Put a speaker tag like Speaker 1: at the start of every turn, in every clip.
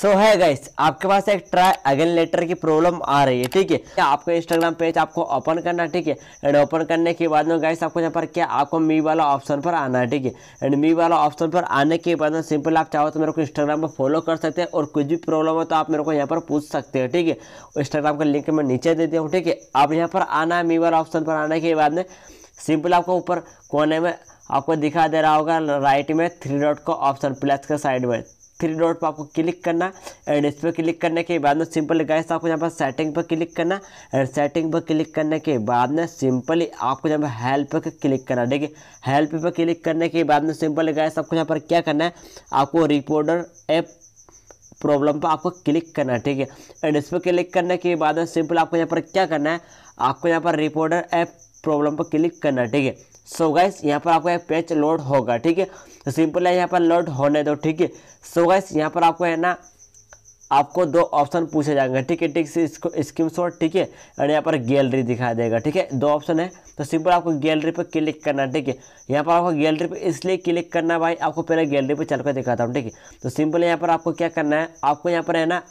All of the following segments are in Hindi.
Speaker 1: सो so, है गाइस आपके पास एक ट्राई अगेन लेटर की प्रॉब्लम आ रही है ठीक है आपको इंस्टाग्राम पेज आपको ओपन करना ठीक है एंड ओपन करने के बाद में गाइस आपको यहाँ पर क्या आपको मी वाला ऑप्शन पर आना है ठीक है एंड मी वाला ऑप्शन पर आने के बाद में सिंपल आप चाहो तो मेरे को इंस्टाग्राम पर फॉलो कर सकते हैं और कुछ भी प्रॉब्लम हो तो आप मेरे को यहाँ पर पूछ सकते हैं ठीक है इंस्टाग्राम का लिंक मैं नीचे दे दिया हूँ ठीक है आप यहाँ पर आना है मी वाला ऑप्शन पर आने के बाद में सिंपल आपको ऊपर कोने में आपको दिखा दे रहा होगा राइट में थ्री डॉट का ऑप्शन प्लस के साइड में थ्री डॉट पर आपको क्लिक करना एंड इस पर क्लिक करने के बाद में सिंपली गाइस आपको यहाँ पर सेटिंग पर क्लिक करना एंड सेटिंग पर क्लिक करने के बाद में सिंपली आपको यहाँ पर हेल्प पर क्लिक करना ठीक है हेल्प पर क्लिक करने के बाद में सिंपली गाइस आपको यहाँ पर क्या करना है आपको रिपोर्टर ऐप प्रॉब्लम पर आपको क्लिक करना है ठीक है एंड इस पर क्लिक करने के बाद सिंपल आपको यहाँ पर क्या करना है आपको यहाँ पर रिपोर्टर ऐप प्रॉब्लम पर क्लिक करना है ठीक है सो गैस गाइस यहाँ पर आपको पेज लोड होगा ठीक है तो सिंपल है यहाँ पर लोड होने दो ठीक है सो गैस यहाँ पर आपको है ना आपको दो ऑप्शन पूछे जाएंगे ठीक है ठीक से इसको स्क्रीन शॉट ठीक है और यहाँ पर गैलरी दिखा देगा ठीक है दो ऑप्शन है तो सिंपल आपको गैलरी पर क्लिक करना ठीक है यहाँ पर आपको गैलरी पर इसलिए क्लिक करना भाई आपको पहले गैलरी पर चल कर दिखाता हूँ ठीक है तो सिंपल यहाँ पर आपको क्या करना है आपको यहाँ पर है ना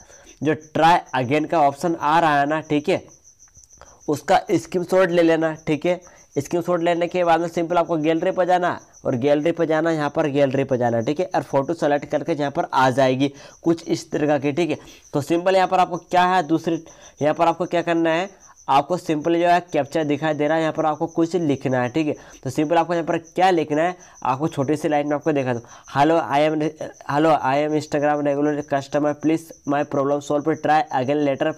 Speaker 1: जो ट्राई अगेन का ऑप्शन आ रहा है ना ठीक है उसका स्क्रीन शॉट ले लेना ठीक है स्क्रीन शॉट लेने के बाद में सिंपल आपको गैलरी पर जाना और गैलरी पर जाना यहाँ पर गैलरी पर जाना ठीक है और फोटो सेलेक्ट करके यहाँ पर आ जाएगी कुछ इस तरह की ठीक है तो सिंपल यहाँ पर आपको क्या है दूसरे यहाँ पर आपको क्या करना है आपको सिंपल जो है कैप्चर दिखाई दे रहा है यहाँ पर आपको कुछ लिखना है ठीक है तो सिंपल आपको यहाँ पर क्या लिखना है आपको छोटी सी लाइन में आपको देखा दो hello I am hello I am Instagram regular customer please my problem solve try again later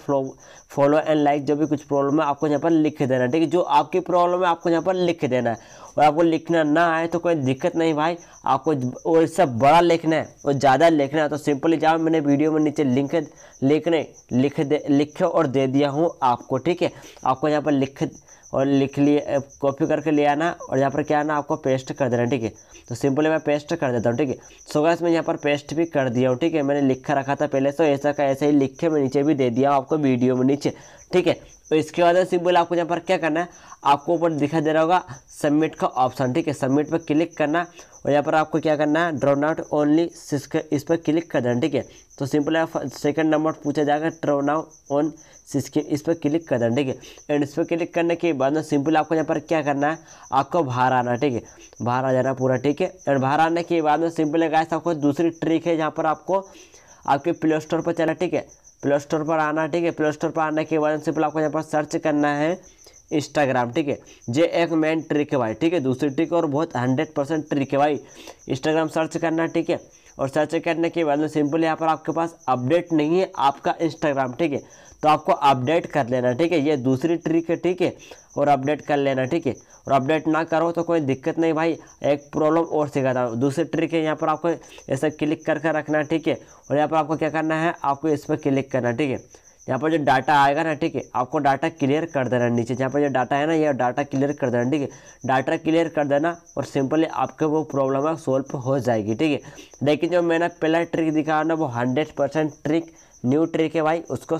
Speaker 1: follow and like जो भी कुछ प्रॉब्लम है आपको यहाँ पर लिख देना है ठीक है जो आपकी प्रॉब्लम है आपको यहाँ पर लिख देना है और आपको लिखना ना आए तो कोई दिक्कत नहीं भाई आपको और इससे बड़ा लिखना है और ज़्यादा लिखना है तो सिंपली जाओ मैंने वीडियो में नीचे लिंक लिखने लिख दे लिखे और दे दिया हूँ आपको ठीक है आपको यहाँ पर लिखित और लिख लिए कॉपी करके ले आना और यहाँ पर क्या आना आपको पेस्ट कर देना ठीक है तो सिंपली मैं पेस्ट कर देता हूँ ठीक है सो गैस मैं यहाँ पर पेस्ट भी कर दिया हूँ ठीक है मैंने लिखा रखा था पहले तो ऐसा का ऐसा ही लिख के मैं नीचे भी दे दिया आपको वीडियो में नीचे ठीक है तो इसके बाद सिंपल आपको यहाँ पर क्या करना है आपको ऊपर दिखाई दे रहा होगा सबमिट का ऑप्शन ठीक है सबमिट पर क्लिक करना और यहाँ पर आपको क्या करना है ड्रोन आउट ओनली इस पर क्लिक कर देना ठीक है तो सिंपल सेकंड नंबर पूछा जाएगा ड्रोन आउट ऑन सिस्किम इस पर क्लिक कर देना ठीक है एंड इस पर क्लिक करने के बाद ना सिंपल आपको यहाँ पर क्या करना है आपको बाहर आना ठीक है बाहर आ जाना पूरा ठीक है एंड बाहर आने के बाद में सिंपल है आपको दूसरी ट्रिक है जहाँ पर आपको आपके प्ले स्टोर पर चलना ठीक है प्ले स्टोर पर आना ठीक है प्ले स्टोर पर आने के बाद सिंपल आपको यहाँ पर सर्च करना है इंस्टाग्राम ठीक है जे एक मेन ट्रिक है भाई ठीक है दूसरी ट्रिक और बहुत हंड्रेड परसेंट ट्रिक है भाई इंस्टाग्राम सर्च करना ठीक है और सर्च करने के बाद में सिंपल यहाँ पर आपके पास अपडेट नहीं है आपका इंस्टाग्राम ठीक है तो आपको अपडेट कर लेना ठीक है ये दूसरी ट्रिक है ठीक है और अपडेट कर लेना ठीक है और अपडेट ना करो तो कोई दिक्कत नहीं भाई एक प्रॉब्लम और सिखाता हूँ दूसरी ट्रिक है यहाँ पर आपको ऐसा क्लिक करके रखना ठीक है और यहाँ पर आपको क्या करना है आपको इस पर क्लिक करना ठीक है यहाँ पर जो डाटा आएगा ना ठीक है आपको डाटा क्लियर कर देना नीचे जहाँ पर जो डाटा है ना ये डाटा क्लियर कर देना ठीक है डाटा क्लियर कर देना और सिंपली आपके वो प्रॉब्लम है सॉल्व हो जाएगी ठीक है लेकिन जो मैंने पहला ट्रिक दिखाया ना वो hundred percent trick new trick है भाई उसको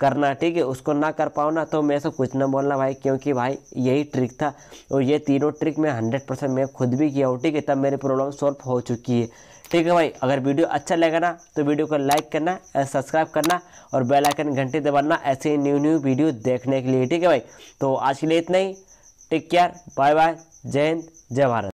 Speaker 1: करना ठीक है उसको ना कर पाओ ना तो मैं सब कुछ ना बोलना भाई क्योंकि भाई यही ट्रिक था और ये तीनों ट्रिक मैं हंड्रेड परसेंट मैं खुद भी किया हूँ ठीक है तब मेरी प्रॉब्लम सॉल्व हो चुकी है ठीक है भाई अगर वीडियो अच्छा लगा ना तो वीडियो को लाइक करना सब्सक्राइब करना और बेलाइकन घंटे दबाना ऐसे ही न्यू न्यू वीडियो देखने के लिए ठीक है भाई तो आज के लिए इतना ही टेक केयर बाय बाय जय हिंद जय भारत